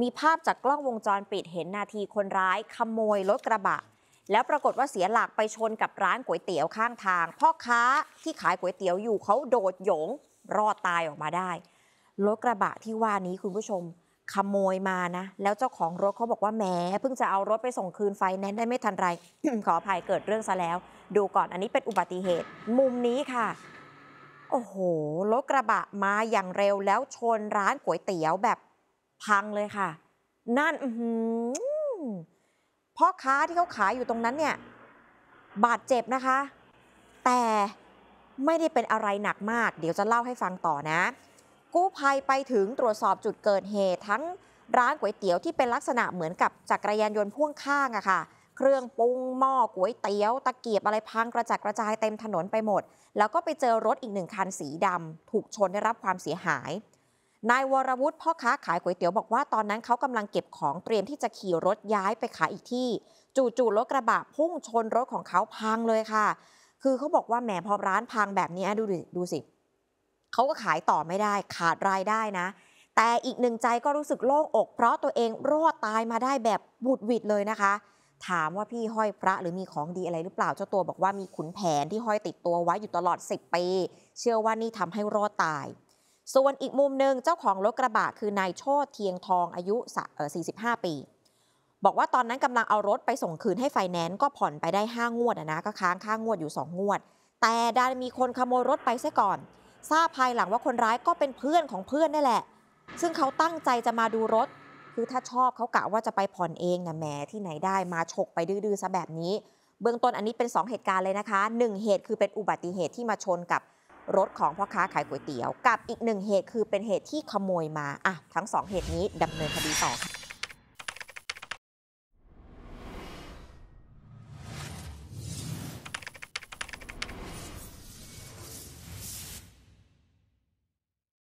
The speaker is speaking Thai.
มีภาพจากกล้องวงจรปิดเห็นนาทีคนร้าย ขโมยรถกระบะ แล้วปรากฏว่าเสียหลักไปชนกับร้านก๋วยเตี๋ยวข้างทางพ่อค้าที่ขายก๋วยเตี๋ยวอยู่เขาโดดหยงรอดตายออกมาได้รถกระบะที่ว่านี้คุณผู้ชมขโมยมานะ แล้วเจ้าของรถเขาบอกว่าแหมเพิ่งจะเอารถไปส่งคืนไฟแนนซ์ได้ไม่ทันไรขออภัยเกิดเรื่องซะแล้ว ดูก่อนอันนี้เป็นอุบัติเหตุ มุมนี้ค่ะโอ้โหรถกระบะมาอย่างเร็วแล้วชนร้านก๋วยเตี๋ยวแบบพังเลยค่ะ นั่นพ่อค้าที่เขาขายอยู่ตรงนั้นเนี่ย บาดเจ็บนะคะ แต่ไม่ได้เป็นอะไรหนักมาก เดี๋ยวจะเล่าให้ฟังต่อนะ กู้ภัยไปถึงตรวจสอบจุดเกิดเหตุทั้งร้านก๋วยเตี๋ยวที่เป็นลักษณะเหมือนกับจักรยานยนต์พ่วงข้างอะค่ะ เครื่องปรุงหม้อก๋วยเตี๋ยว ตะเกียบอะไรพังกระจัดกระจายเต็มถนนไปหมด แล้วก็ไปเจอรถอีกหนึ่งคันสีดำ ถูกชนได้รับความเสียหายนายวรวุฒิพ่อค้าขายก๋วยเตี๋ยวบอกว่าตอนนั้นเขากำลังเก็บของเตรียมที่จะขี่รถย้ายไปขายอีกที่ จู่ๆรถกระบะพุ่งชนรถของเขาพังเลยค่ะ คือเขาบอกว่าแหมพอร้านพังแบบนี้ดูดูสิ เขาก็ขายต่อไม่ได้ขาดรายได้นะ แต่อีกหนึ่งใจก็รู้สึกโล่งอก เพราะตัวเองรอดตายมาได้แบบบุดวิดเลยนะคะ ถามว่าพี่ห้อยพระหรือมีของดีอะไรหรือเปล่าเจ้าตัวบอกว่ามีขุนแผนที่ห้อยติดตัวไว้อยู่ตลอด10ปีเชื่อว่านี่ทำให้รอดตายส่วนอีกมุมหนึ่งเจ้าของรถกระบะคือนายโชติเทียงทองอายุ 45 ปี บอกว่าตอนนั้นกำลังเอารถไปส่งคืนให้ไฟแนนซ์ก็ผ่อนไปได้ 5 งวดนะ ก็ค้างค่างวดอยู่ 2 งวด แต่ดันมีคนขโมยรถไปซะก่อน ทราบภายหลังว่าคนร้ายก็เป็นเพื่อนของเพื่อนนี่แหละ ซึ่งเขาตั้งใจจะมาดูรถ คือถ้าชอบเขากะว่าจะไปผ่อนเองนะแหมที่ไหนได้มาฉกไปดื้อๆซะแบบนี้ เบื้องต้นอันนี้เป็น2เหตุการณ์เลยนะคะ1 เหตุคือเป็นอุบัติเหตุที่มาชนกับรถของพ่อค้าขายก๋วยเตี๋ยวกับอีกหนึ่งเหตุคือเป็นเหตุที่ขโมยมาอ่ะ ทั้งสองเหตุนี้ดำเนินคดีต่อค่ะ